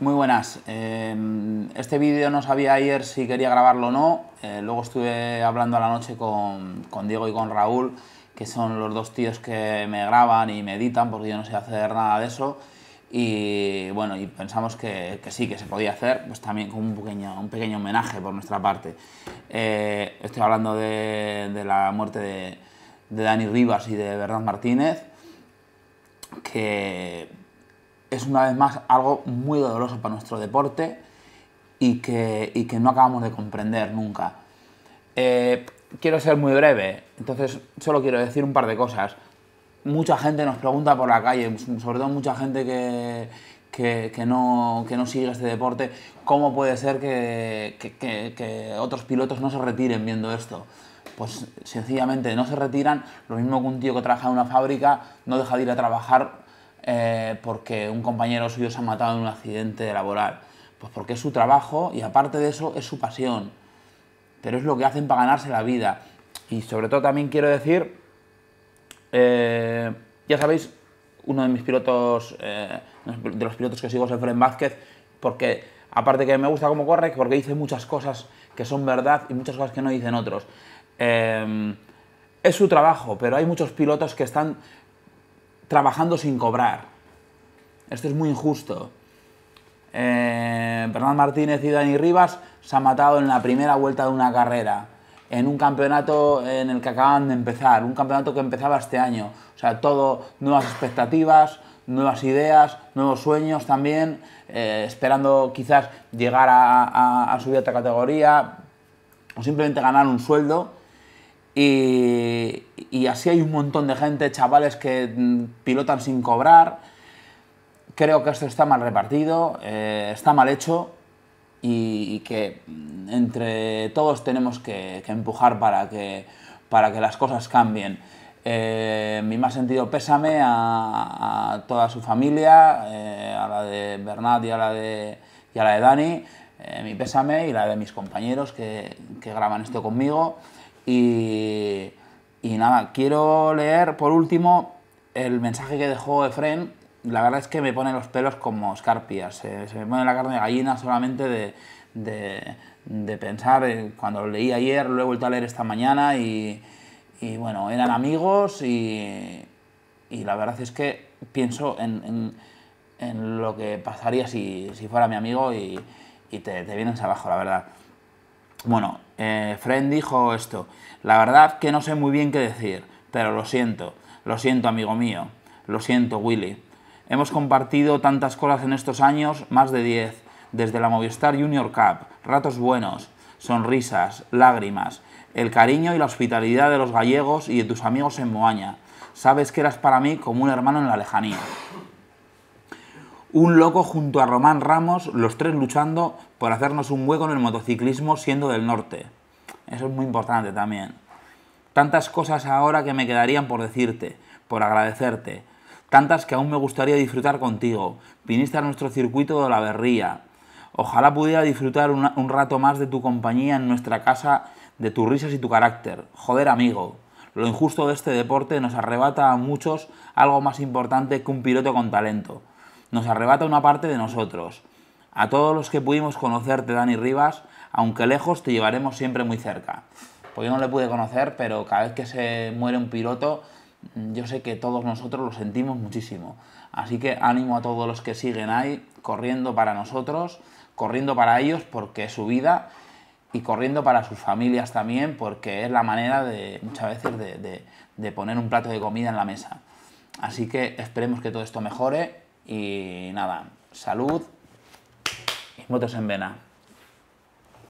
Muy buenas. Em, este vídeo no sabía ayer si quería grabarlo o no. Eh, luego estuve hablando a la noche con, Diego y con Raúl, que son los dos tíos que me graban y me editan, porque yo no sé hacer nada de eso. Y bueno, y pensamos que, sí, que se podía hacer, pues también como un pequeño, un pequeño homenaje por nuestra parte. Eh, estoy hablando de, la muerte de, de Dani Rivas y de Bernard Martínez, que es una vez más algo muy doloroso para nuestro deporte y que, que no acabamos de comprender nunca. Eh, quiero ser muy breve, entonces solo quiero decir un par de cosas. Mucha gente nos pregunta por la calle, sobre todo mucha gente que, no, que no sigue este deporte, ¿cómo puede ser que, que, otros pilotos no se retiren viendo esto? Pues sencillamente no se retiran, lo mismo que un tío que trabaja en una fábrica no deja de ir a trabajar eh, porque un compañero suyo se ha matado en un accidente laboral. Pues porque es su trabajo y aparte de eso es su pasión. Pero es lo que hacen para ganarse la vida. Y sobre todo también quiero decir, eh, ya sabéis, uno de mis pilotos, eh, de los pilotos que sigo es el Fren Vázquez, porque aparte que me gusta cómo corre, porque dice muchas cosas que son verdad y muchas cosas que no dicen otros. es su trabajo, pero hay muchos pilotos que están trabajando sin cobrar. Esto es muy injusto. Eh, Martínez y Dani Rivas se han matado en la primera vuelta de una carrera, en un campeonato en el que acaban de empezar, un campeonato que empezaba este año. O sea, todo, nuevas expectativas, nuevas ideas, nuevos sueños también, eh, esperando quizás llegar a, subir a otra categoría o simplemente ganar un sueldo. Y, y así hay un montón de gente, chavales que mm, pilotan sin cobrar. Creo que esto está mal repartido, eh, está mal hecho y, que mm, entre todos tenemos que, empujar para que, para que las cosas cambien. Eh, mi más sentido pésame a, toda su familia, eh, a la de Bernat y a la de, la de Dani, mi pésame y la de mis compañeros que, que graban esto conmigo. Y, y nada, quiero leer por último el mensaje que dejó Efren. La verdad es que me pone los pelos como escarpias, eh. se me pone la carne de gallina solamente de, pensar. cuando lo leí ayer, lo he vuelto a leer esta mañana y, bueno, eran amigos y, la verdad es que pienso en, lo que pasaría si, fuera mi amigo y, te, te vienes abajo, la verdad. Bueno, eh, Fren dijo esto. La verdad que no sé muy bien qué decir, pero lo siento. Lo siento, amigo mío. Lo siento, Willy. Hemos compartido tantas cosas en estos años, más de 10. Desde la Movistar Junior Cup, ratos buenos, sonrisas, lágrimas, el cariño y la hospitalidad de los gallegos y de tus amigos en Moaña. Sabes que eras para mí como un hermano en la lejanía un loco junto a Román Ramos, los tres luchando por hacernos un hueco en el motociclismo siendo del norte. Eso es muy importante también. Tantas cosas ahora que me quedarían por decirte, por agradecerte. Tantas que aún me gustaría disfrutar contigo. Viniste a nuestro circuito de la berría. Ojalá pudiera disfrutar un rato más de tu compañía en nuestra casa, de tus risas y tu carácter. Joder, amigo. Lo injusto de este deporte nos arrebata a muchos algo más importante que un piloto con talento nos arrebata una parte de nosotros. A todos los que pudimos conocerte, Dani Rivas, aunque lejos, te llevaremos siempre muy cerca. Pues yo no le pude conocer, pero cada vez que se muere un piloto, mm, yo sé que todos nosotros lo sentimos muchísimo. Así que ánimo a todos los que siguen ahí, corriendo para nosotros, corriendo para ellos porque es su vida y corriendo para sus familias también porque es la manera de muchas veces de poner un plato de comida en la mesa. Así que esperemos que todo esto mejore y nada, salud y motos en vena.